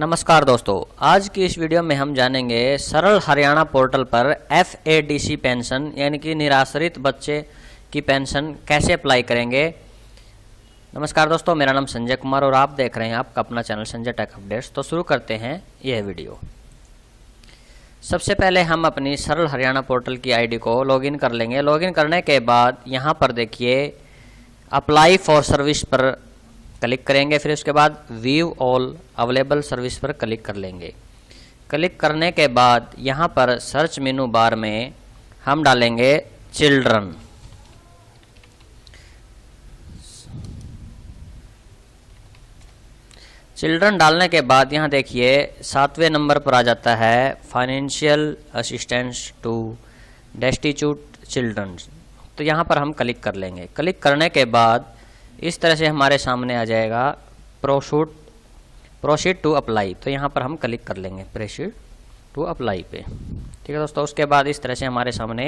नमस्कार दोस्तों आज की इस वीडियो में हम जानेंगे सरल हरियाणा पोर्टल पर F A D C pension यानी कि निराश्रित बच्चे की पेंशन कैसे अप्लाई करेंगे नमस्कार दोस्तों मेरा नाम संजय कुमार और आप देख रहे हैं आपका अपना चैनल संजय टेक अपडेट्स तो शुरू करते हैं यह वीडियो सबसे पहले हम अपनी सरल हरियाणा पोर्टल की आई को लॉगिन कर लेंगे लॉगिन करने के बाद यहाँ पर देखिए अप्लाई फॉर सर्विस पर क्लिक करेंगे फिर उसके बाद व्यू ऑल अवेलेबल सर्विस पर क्लिक कर लेंगे क्लिक करने के बाद यहाँ पर सर्च मेनू बार में हम डालेंगे चिल्ड्रन चिल्ड्रन डालने के बाद यहाँ देखिए सातवें नंबर पर आ जाता है financial assistance to destitute children तो यहाँ पर हम क्लिक कर लेंगे क्लिक करने के बाद इस तरह से हमारे सामने आ जाएगा प्रोशूट प्रोसीड टू अप्लाई तो यहाँ पर हम क्लिक कर लेंगे प्रोसीड टू अप्लाई पे ठीक है दोस्तों उसके बाद इस तरह से हमारे सामने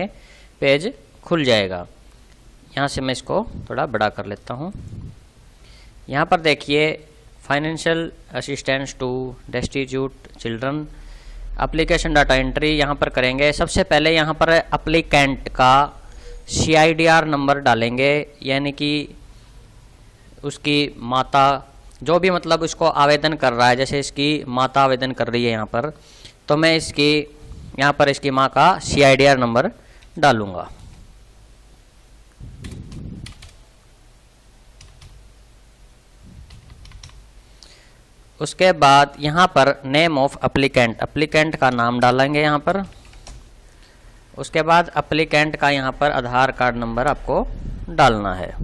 पेज खुल जाएगा यहाँ से मैं इसको थोड़ा बड़ा कर लेता हूँ यहाँ पर देखिए financial assistance to destitute children application data entry यहाँ पर करेंगे सबसे पहले यहाँ पर अप्लीकेंट का सी नंबर डालेंगे यानी कि उसकी माता जो भी मतलब उसको आवेदन कर रहा है जैसे इसकी माता आवेदन कर रही है यहाँ पर तो मैं इसकी यहाँ पर इसकी माँ का सी नंबर डालूंगा उसके बाद यहाँ पर नेम ऑफ अप्लीकेंट अप्लीकेंट का नाम डालेंगे यहाँ पर उसके बाद अप्लीकेंट का यहाँ पर आधार कार्ड नंबर आपको डालना है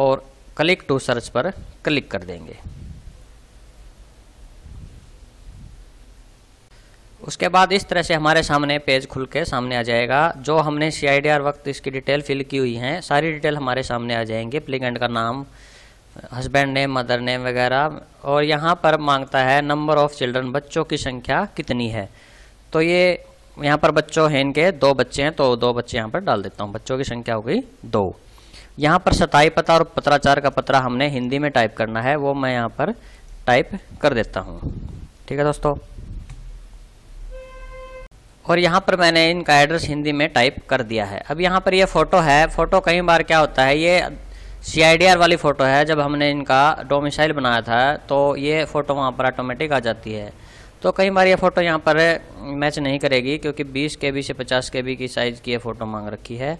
और क्लिक टू सर्च पर क्लिक कर देंगे उसके बाद इस तरह से हमारे सामने पेज खुल के सामने आ जाएगा जो हमने सी आई डी आर वक्त इसकी डिटेल फिल की हुई हैं सारी डिटेल हमारे सामने आ जाएंगे प्लिकेंट का नाम हस्बैंड नेम मदर नेम वगैरह और यहाँ पर मांगता है नंबर ऑफ़ चिल्ड्रन बच्चों की संख्या कितनी है तो ये यहाँ पर बच्चों हैं इनके दो बच्चे हैं तो दो बच्चे यहाँ पर डाल देता हूँ बच्चों की संख्या हो गई दो यहाँ पर सताई पता और पत्राचार का पत्रा हमने हिंदी में टाइप करना है वो मैं यहाँ पर टाइप कर देता हूँ ठीक है दोस्तों और यहाँ पर मैंने इनका एड्रेस हिंदी में टाइप कर दिया है अब यहाँ पर ये यह फ़ोटो है फ़ोटो कई बार क्या होता है ये सी वाली फ़ोटो है जब हमने इनका डोमिसाइल बनाया था तो ये फ़ोटो वहाँ पर ऑटोमेटिक आ जाती है तो कई बार ये फ़ोटो यहाँ पर मैच नहीं करेगी क्योंकि 20 के बी से 50 के बी की साइज़ की ये फ़ोटो मांग रखी है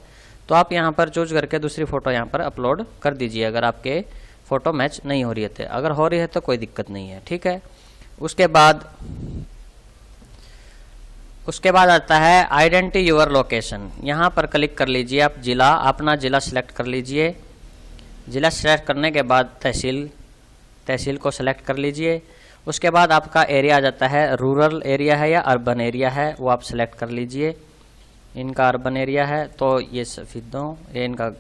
तो आप यहाँ पर चूज करके दूसरी फ़ोटो यहाँ पर अपलोड कर दीजिए अगर आपके फ़ोटो मैच नहीं हो रही है तो। अगर हो रही है तो कोई दिक्कत नहीं है ठीक है उसके बाद उसके बाद आता है आइडेंटी यूर लोकेशन यहाँ पर क्लिक कर लीजिए आप ज़िला अपना ज़िला सिलेक्ट कर लीजिए ज़िला सिलेक्ट करने के बाद तहसील तहसील को सिलेक्ट कर लीजिए उसके बाद आपका एरिया आ जाता है रूरल एरिया है या अर्बन एरिया है वो आप सिलेक्ट कर लीजिए इनका अर्बन एरिया है तो ये सफेदों ये इनका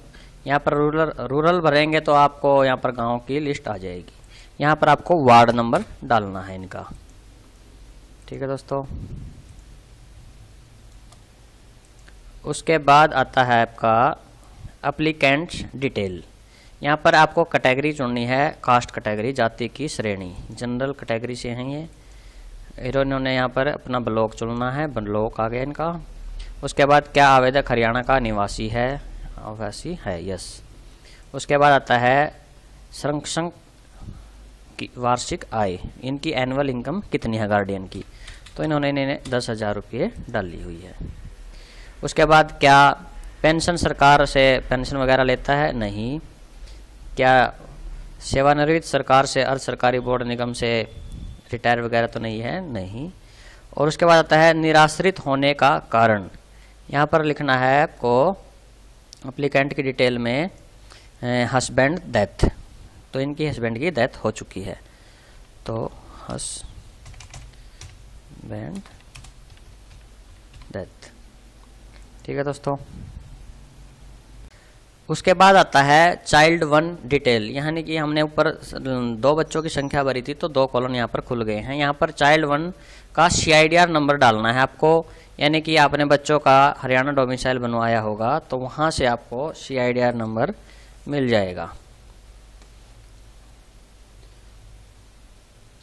यहाँ पर रूरल रूरल भरेंगे तो आपको यहाँ पर गाँव की लिस्ट आ जाएगी यहाँ पर आपको वार्ड नंबर डालना है इनका ठीक है दोस्तों उसके बाद आता है आपका अप्लीकेंट्स डिटेल यहाँ पर आपको कैटेगरी चुननी है कास्ट कैटेगरी जाति की श्रेणी जनरल कैटेगरी से हैं ये इन्होंने यहाँ पर अपना ब्लॉक चुनना है ब्लॉक आ गया इनका उसके बाद क्या आवेदक हरियाणा का निवासी है वैसी है यस उसके बाद आता है संरक्षण की वार्षिक आय इनकी एनुअल इनकम कितनी है गार्डियन की तो इन्होंने इन्हें दस हज़ार रुपये डाली हुई है उसके बाद क्या पेंशन सरकार से पेंशन वगैरह लेता है नहीं क्या सेवानिवृत्त सरकार से अर्ध सरकारी बोर्ड निगम से रिटायर वगैरह तो नहीं है नहीं और उसके बाद आता है निराश्रित होने का कारण यहाँ पर लिखना है आपको अप्लीकेंट की डिटेल में हस्बैंड डेथ तो इनकी हस्बैंड की डेथ हो चुकी है तो बैंड डेथ ठीक है दोस्तों उसके बाद आता है चाइल्ड वन डिटेल यानी कि हमने ऊपर दो बच्चों की संख्या भरी थी तो दो कॉलम यहाँ पर खुल गए हैं यहाँ पर चाइल्ड वन का सी नंबर डालना है आपको यानी कि आपने बच्चों का हरियाणा डोमिसाइल बनवाया होगा तो वहाँ से आपको सी नंबर मिल जाएगा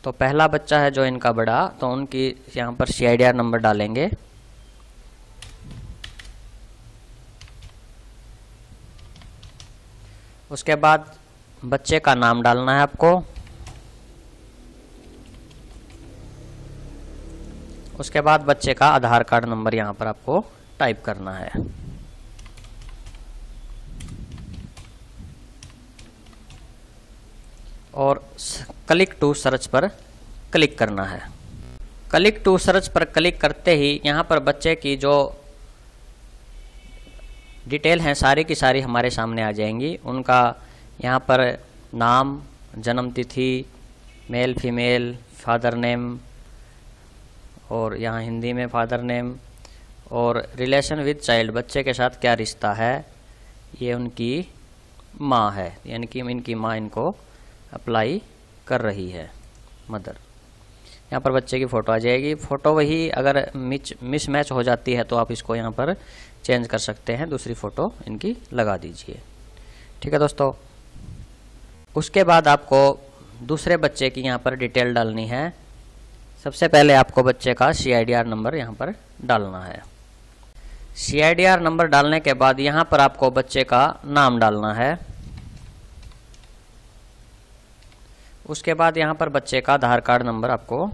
तो पहला बच्चा है जो इनका बड़ा तो उनकी यहाँ पर सी नंबर डालेंगे उसके बाद बच्चे का नाम डालना है आपको उसके बाद बच्चे का आधार कार्ड नंबर यहाँ पर आपको टाइप करना है और क्लिक टू सर्च पर क्लिक करना है क्लिक टू सर्च पर क्लिक करते ही यहाँ पर बच्चे की जो डिटेल हैं सारी की सारी हमारे सामने आ जाएंगी उनका यहाँ पर नाम जन्म तिथि मेल फीमेल फादर नेम और यहाँ हिंदी में फादर नेम और रिलेशन विद चाइल्ड बच्चे के साथ क्या रिश्ता है ये उनकी माँ है यानी कि इनकी माँ इनको अप्लाई कर रही है मदर यहाँ पर बच्चे की फ़ोटो आ जाएगी फ़ोटो वही अगर मिच मिस मैच हो जाती है तो आप इसको यहाँ पर चेंज कर सकते हैं दूसरी फ़ोटो इनकी लगा दीजिए ठीक है दोस्तों उसके बाद आपको दूसरे बच्चे की यहाँ पर डिटेल डालनी है सबसे पहले आपको बच्चे का सी नंबर यहाँ पर डालना है सी नंबर डालने के बाद यहाँ पर आपको बच्चे का नाम डालना है उसके बाद यहाँ पर बच्चे का आधार कार्ड नंबर आपको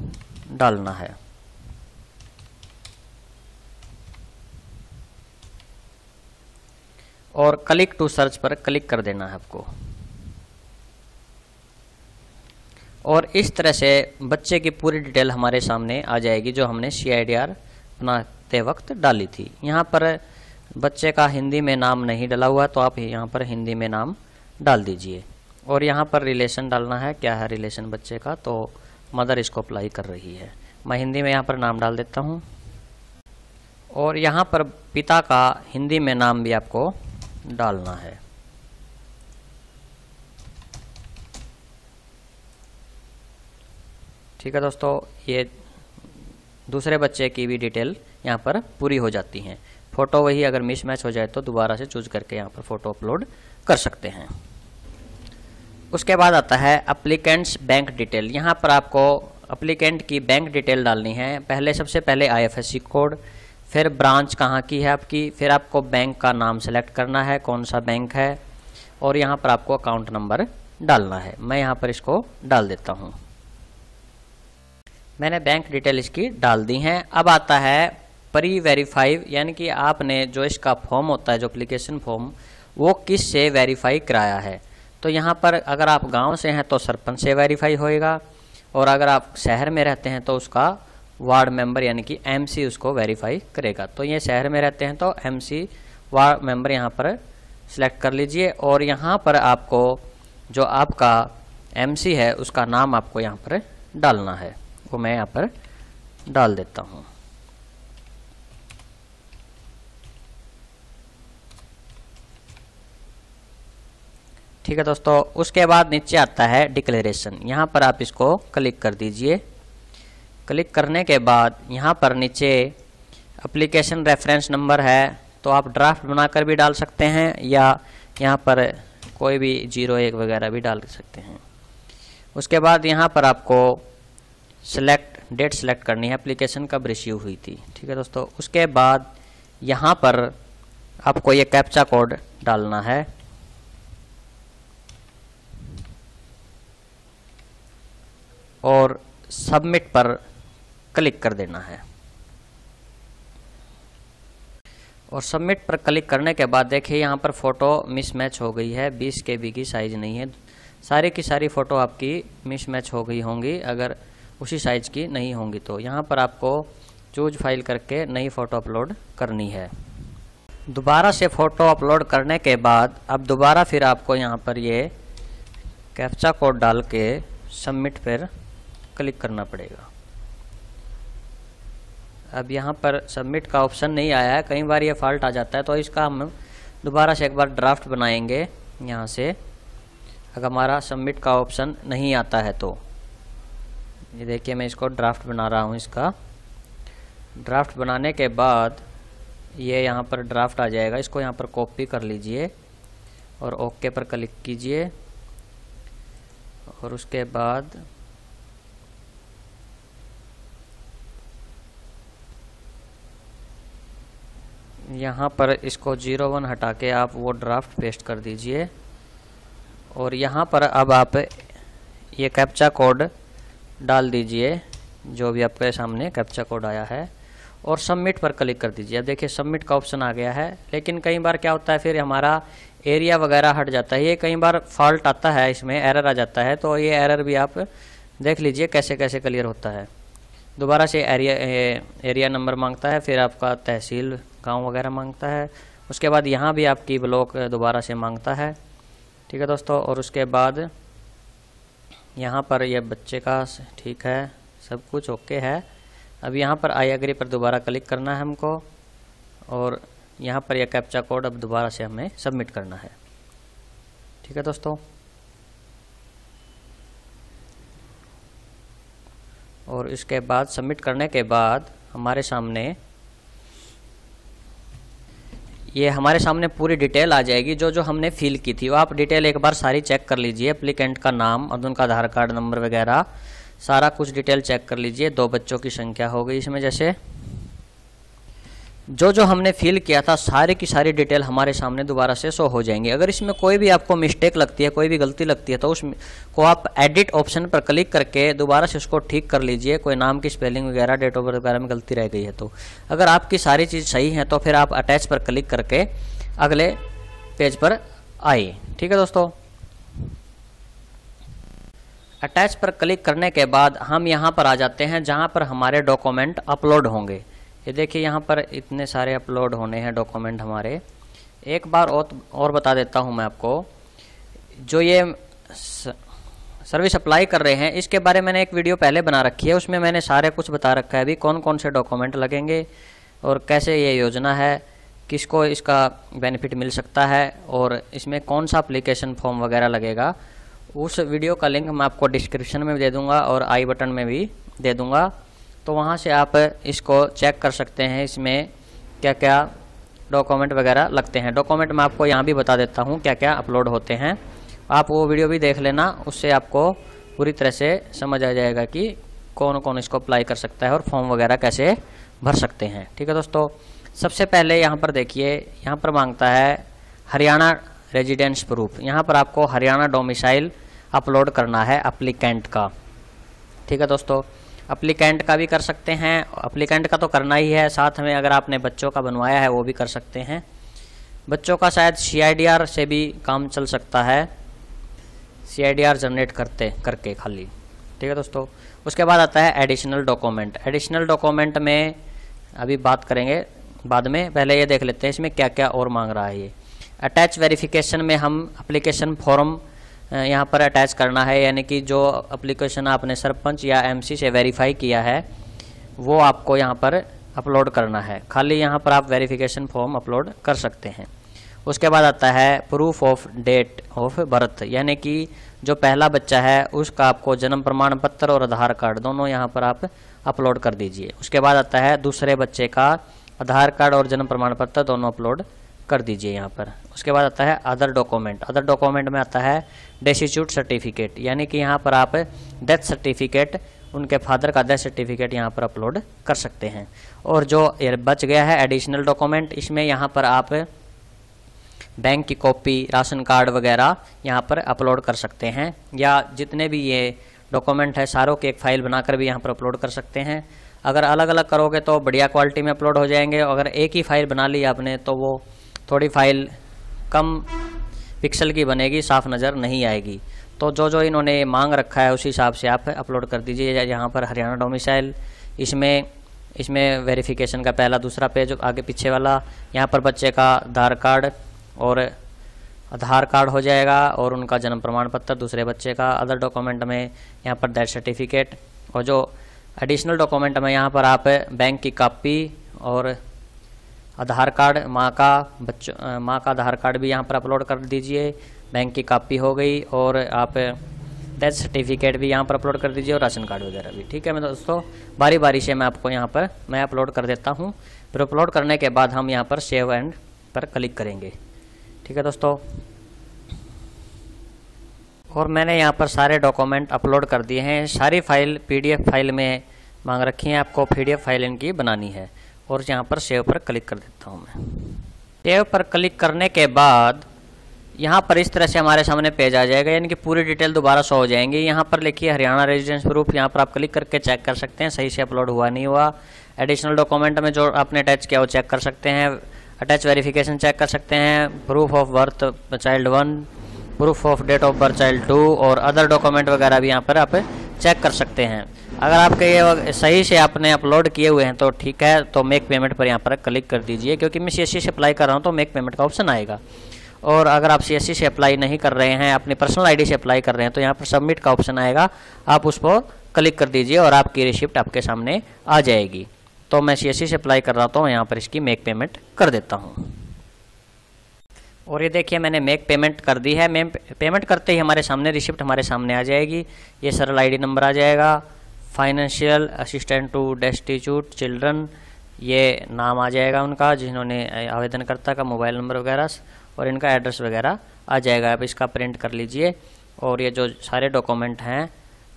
डालना है और क्लिक टू सर्च पर क्लिक कर देना है आपको और इस तरह से बच्चे की पूरी डिटेल हमारे सामने आ जाएगी जो हमने सी आई डी आर बनाते वक्त डाली थी यहाँ पर बच्चे का हिंदी में नाम नहीं डला हुआ तो आप यहाँ पर हिंदी में नाम डाल दीजिए और यहाँ पर रिलेशन डालना है क्या है रिलेशन बच्चे का तो मदर इसको अप्लाई कर रही है मैं हिंदी में यहाँ पर नाम डाल देता हूँ और यहाँ पर पिता का हिंदी में नाम भी आपको डालना है ठीक है दोस्तों ये दूसरे बच्चे की भी डिटेल यहाँ पर पूरी हो जाती हैं फ़ोटो वही अगर मिस मैच हो जाए तो दोबारा से चूज करके यहाँ पर फ़ोटो अपलोड कर सकते हैं उसके बाद आता है अप्लीकेंट्स बैंक डिटेल यहाँ पर आपको अप्लीकेंट की बैंक डिटेल डालनी है पहले सबसे पहले आईएफएससी कोड फिर ब्रांच कहाँ की है आपकी फिर आपको बैंक का नाम सेलेक्ट करना है कौन सा बैंक है और यहाँ पर आपको अकाउंट नंबर डालना है मैं यहाँ पर इसको डाल देता हूँ मैंने बैंक डिटेल इसकी डाल दी हैं अब आता है प्री वेरीफाइव यानी कि आपने जो इसका फॉर्म होता है जो अप्लीकेशन फॉर्म वो किस से वेरीफाई कराया है तो यहाँ पर अगर आप गांव से हैं तो सरपंच से वेरीफाई होएगा और अगर आप शहर में रहते हैं तो उसका वार्ड मेंबर यानी कि एमसी उसको वेरीफाई करेगा तो ये शहर में रहते हैं तो एमसी वार्ड मेंबर यहाँ पर सिलेक्ट कर लीजिए और यहाँ पर आपको जो आपका एमसी है उसका नाम आपको यहाँ पर डालना है को मैं यहाँ पर डाल देता हूँ ठीक है दोस्तों उसके बाद नीचे आता है डिक्लेरेशन यहाँ पर आप इसको क्लिक कर दीजिए क्लिक करने के बाद यहाँ पर नीचे अप्लीकेशन रेफरेंस नंबर है तो आप ड्राफ्ट बनाकर भी डाल सकते हैं या यहाँ पर कोई भी जीरो एक वगैरह भी डाल सकते हैं उसके बाद यहाँ पर आपको सेलेक्ट डेट सेलेक्ट करनी है एप्लीकेशन कब रिसीव हुई थी ठीक है दोस्तों उसके बाद यहाँ पर आपको ये कैप्चा कोड डालना है और सबमिट पर क्लिक कर देना है और सबमिट पर क्लिक करने के बाद देखिए यहाँ पर फ़ोटो मिसमैच हो गई है 20 के बी की साइज़ नहीं है सारी की सारी फ़ोटो आपकी मिसमैच हो गई होंगी अगर उसी साइज़ की नहीं होंगी तो यहाँ पर आपको चूज फाइल करके नई फ़ोटो अपलोड करनी है दोबारा से फ़ोटो अपलोड करने के बाद अब दोबारा फिर आपको यहाँ पर ये कैप्चा कोड डाल के सबमिट पर क्लिक करना पड़ेगा अब यहाँ पर सबमिट का ऑप्शन नहीं आया है कई बार ये फॉल्ट आ जाता है तो इसका हम दोबारा से एक बार ड्राफ्ट बनाएंगे यहाँ से अगर हमारा सबमिट का ऑप्शन नहीं आता है तो ये देखिए मैं इसको ड्राफ्ट बना रहा हूँ इसका ड्राफ्ट बनाने के बाद ये यहाँ पर ड्राफ्ट आ जाएगा इसको यहाँ पर कॉपी कर लीजिए और ओके पर क्लिक कीजिए और उसके बाद यहाँ पर इसको जीरो वन हटा के आप वो ड्राफ्ट पेस्ट कर दीजिए और यहाँ पर अब आप ये कैप्चा कोड डाल दीजिए जो भी आपके सामने कैप्चा कोड आया है और सबमिट पर क्लिक कर दीजिए अब देखिए सबमिट का ऑप्शन आ गया है लेकिन कई बार क्या होता है फिर हमारा एरिया वगैरह हट जाता है ये कई बार फॉल्ट आता है इसमें एरर आ जाता है तो ये एरर भी आप देख लीजिए कैसे कैसे क्लियर होता है दोबारा से एरिया ए, एरिया नंबर मांगता है फिर आपका तहसील गांव वगैरह मांगता है उसके बाद यहाँ भी आपकी ब्लॉक दोबारा से मांगता है ठीक है दोस्तों और उसके बाद यहाँ पर यह बच्चे का ठीक है सब कुछ ओके है अब यहाँ पर आई एग्री पर दोबारा क्लिक करना है हमको और यहाँ पर यह कैप्चा कोड अब दोबारा से हमें सबमिट करना है ठीक है दोस्तों और इसके बाद सबमिट करने के बाद हमारे सामने ये हमारे सामने पूरी डिटेल आ जाएगी जो जो हमने फिल की थी वो आप डिटेल एक बार सारी चेक कर लीजिए अप्लीकेंट का नाम और उनका आधार कार्ड नंबर वगैरह सारा कुछ डिटेल चेक कर लीजिए दो बच्चों की संख्या हो गई इसमें जैसे जो जो हमने फिल किया था सारी की सारी डिटेल हमारे सामने दोबारा से शो हो जाएंगे अगर इसमें कोई भी आपको मिस्टेक लगती है कोई भी गलती लगती है तो उस को आप एडिट ऑप्शन पर क्लिक करके दोबारा से उसको ठीक कर लीजिए कोई नाम की स्पेलिंग वगैरह डेट ऑफ बर्थ वगैरह में गलती रह गई है तो अगर आपकी सारी चीज़ सही है तो फिर आप अटैच पर क्लिक करके अगले पेज पर आइए ठीक है दोस्तों अटैच पर क्लिक करने के बाद हम यहाँ पर आ जाते हैं जहाँ पर हमारे डॉक्यूमेंट अपलोड होंगे ये देखिए यहाँ पर इतने सारे अपलोड होने हैं डॉक्यूमेंट हमारे एक बार और और बता देता हूँ मैं आपको जो ये सर्विस अप्लाई कर रहे हैं इसके बारे में मैंने एक वीडियो पहले बना रखी है उसमें मैंने सारे कुछ बता रखा है अभी कौन कौन से डॉक्यूमेंट लगेंगे और कैसे ये योजना है किसको इसका बेनिफिट मिल सकता है और इसमें कौन सा अप्लीकेशन फॉर्म वगैरह लगेगा उस वीडियो का लिंक मैं आपको डिस्क्रिप्शन में भी दे दूँगा और आई बटन में भी दे दूँगा तो वहाँ से आप इसको चेक कर सकते हैं इसमें क्या क्या डॉक्यूमेंट वगैरह लगते हैं डॉक्यूमेंट मैं आपको यहाँ भी बता देता हूँ क्या क्या अपलोड होते हैं आप वो वीडियो भी देख लेना उससे आपको पूरी तरह से समझ आ जाएगा कि कौन कौन इसको अप्लाई कर सकता है और फॉर्म वगैरह कैसे भर सकते हैं ठीक है दोस्तों सबसे पहले यहाँ पर देखिए यहाँ पर मांगता है हरियाणा रेजिडेंस प्रूफ यहाँ पर आपको हरियाणा डोमिसाइल अपलोड करना है अप्लीकेंट का ठीक है दोस्तों अप्लीकेंट का भी कर सकते हैं अप्लीकेंट का तो करना ही है साथ में अगर आपने बच्चों का बनवाया है वो भी कर सकते हैं बच्चों का शायद सी से भी काम चल सकता है सी जनरेट करते करके खाली ठीक है दोस्तों उसके बाद आता है एडिशनल डॉक्यूमेंट एडिशनल डॉक्यूमेंट में अभी बात करेंगे बाद में पहले ये देख लेते हैं इसमें क्या क्या और मांग रहा है ये अटैच वेरिफिकेशन में हम अप्लीकेशन फॉर्म यहाँ पर अटैच करना है यानी कि जो अप्लीकेशन आपने सरपंच या एमसी से वेरीफाई किया है वो आपको यहाँ पर अपलोड करना है खाली यहाँ पर आप वेरिफिकेशन फॉर्म अपलोड कर सकते हैं उसके बाद आता है proof of date of birth यानी कि जो पहला बच्चा है उसका आपको जन्म प्रमाण पत्र और आधार कार्ड दोनों यहाँ पर आप अपलोड कर दीजिए उसके बाद आता है दूसरे बच्चे का आधार कार्ड और जन्म प्रमाण पत्र दोनों अपलोड कर दीजिए यहाँ पर उसके बाद आता है अदर डॉक्यूमेंट अदर डॉक्यूमेंट में आता है डेसीच्यूट सर्टिफिकेट यानी कि यहाँ पर आप डेथ सर्टिफिकेट उनके फादर का डेथ सर्टिफिकेट यहाँ पर अपलोड कर सकते हैं और जो बच गया है एडिशनल डॉक्यूमेंट इसमें यहाँ पर आप बैंक की कॉपी राशन कार्ड वगैरह यहाँ पर अपलोड कर सकते हैं या जितने भी ये डॉक्यूमेंट है सारों की एक फाइल बनाकर भी यहाँ पर अपलोड कर सकते हैं अगर अलग अलग करोगे तो बढ़िया क्वालिटी में अपलोड हो जाएंगे अगर एक ही फाइल बना ली आपने तो वो थोड़ी फाइल कम पिक्सल की बनेगी साफ नज़र नहीं आएगी तो जो जो इन्होंने मांग रखा है उसी हिसाब से आप अपलोड कर दीजिए यहाँ पर हरियाणा डोमिसाइल इसमें इसमें वेरिफिकेशन का पहला दूसरा पेज आगे पीछे वाला यहाँ पर बच्चे का आधार कार्ड और आधार कार्ड हो जाएगा और उनका जन्म प्रमाण पत्र दूसरे बच्चे का अदर डॉक्यूमेंट में यहाँ पर डेथ सर्टिफिकेट और जो एडिशनल डॉक्यूमेंट में यहाँ पर आप बैंक की कापी और आधार कार्ड माँ का बच्चों माँ का आधार कार्ड भी यहाँ पर अपलोड कर दीजिए बैंक की कापी हो गई और आप डेथ सर्टिफिकेट भी यहाँ पर अपलोड कर दीजिए और राशन कार्ड वगैरह भी ठीक है मैं दोस्तों बारी बारी से मैं आपको यहाँ पर मैं अपलोड कर देता हूँ फिर अपलोड करने के बाद हम यहाँ पर सेव एंड पर क्लिक करेंगे ठीक है दोस्तों और मैंने यहाँ पर सारे डॉक्यूमेंट अपलोड कर दिए हैं सारी फाइल पी फाइल में मांग रखी हैं आपको पी फाइल इनकी बनानी है और यहाँ पर सेव पर क्लिक कर देता हूँ मैं सेव पर क्लिक करने के बाद यहाँ पर इस तरह से हमारे सामने पेज आ जाएगा यानी कि पूरी डिटेल दोबारा शो हो जाएंगी यहाँ पर लिखिए हरियाणा रेजिडेंस प्रूफ यहाँ पर आप क्लिक करके चेक कर सकते हैं सही से अपलोड हुआ नहीं हुआ एडिशनल डॉक्यूमेंट में जो आपने अटैच किया वो चेक कर सकते हैं अटैच वेरिफिकेशन चेक कर सकते हैं proof of birth child one proof of date of birth child two और अदर डॉक्यूमेंट वगैरह भी यहाँ पर आप चेक कर सकते हैं अगर आपके ये सही से आपने अपलोड किए हुए हैं तो ठीक है तो मेक पेमेंट पर यहाँ पर क्लिक कर दीजिए क्योंकि मैं सी से अप्लाई कर रहा हूँ तो मेक पेमेंट का ऑप्शन आएगा और अगर आप सी से अप्लाई नहीं कर रहे हैं अपनी पर्सनल आईडी से अप्लाई कर रहे हैं तो यहाँ पर सबमिट का ऑप्शन आएगा आप उस पर क्लिक कर दीजिए और आपकी रिसिप्ट आपके सामने आ जाएगी तो मैं सी से अप्लाई कर रहा हूँ तो यहाँ पर इसकी मेक पेमेंट कर देता हूँ और ये देखिए मैंने मेक पेमेंट कर दी है मैं पेमेंट करते ही हमारे सामने रिसिप्ट हमारे सामने आ जाएगी ये सरल आई नंबर आ जाएगा financial assistant to destitute children ये नाम आ जाएगा उनका जिन्होंने आवेदनकर्ता का मोबाइल नंबर वगैरह और इनका एड्रेस वगैरह आ जाएगा आप इसका प्रिंट कर लीजिए और ये जो सारे डॉक्यूमेंट हैं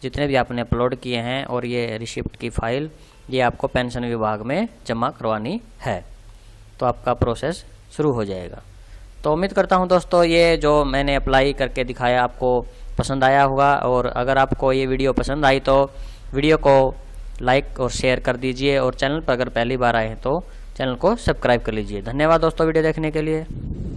जितने भी आपने अपलोड किए हैं और ये रिसिप्ट की फ़ाइल ये आपको पेंशन विभाग में जमा करवानी है तो आपका प्रोसेस शुरू हो जाएगा तो उम्मीद करता हूँ दोस्तों ये जो मैंने अप्लाई करके दिखाया आपको पसंद आया होगा और अगर आपको ये वीडियो पसंद आई तो वीडियो को लाइक और शेयर कर दीजिए और चैनल पर अगर पहली बार आए हैं तो चैनल को सब्सक्राइब कर लीजिए धन्यवाद दोस्तों वीडियो देखने के लिए